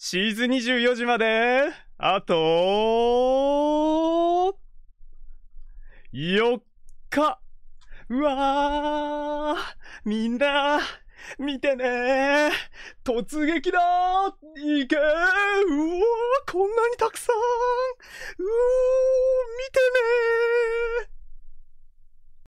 シーズン24時まで、あと、4日。うわー、みんな、見てね突撃だいけうわーこんなにたくさん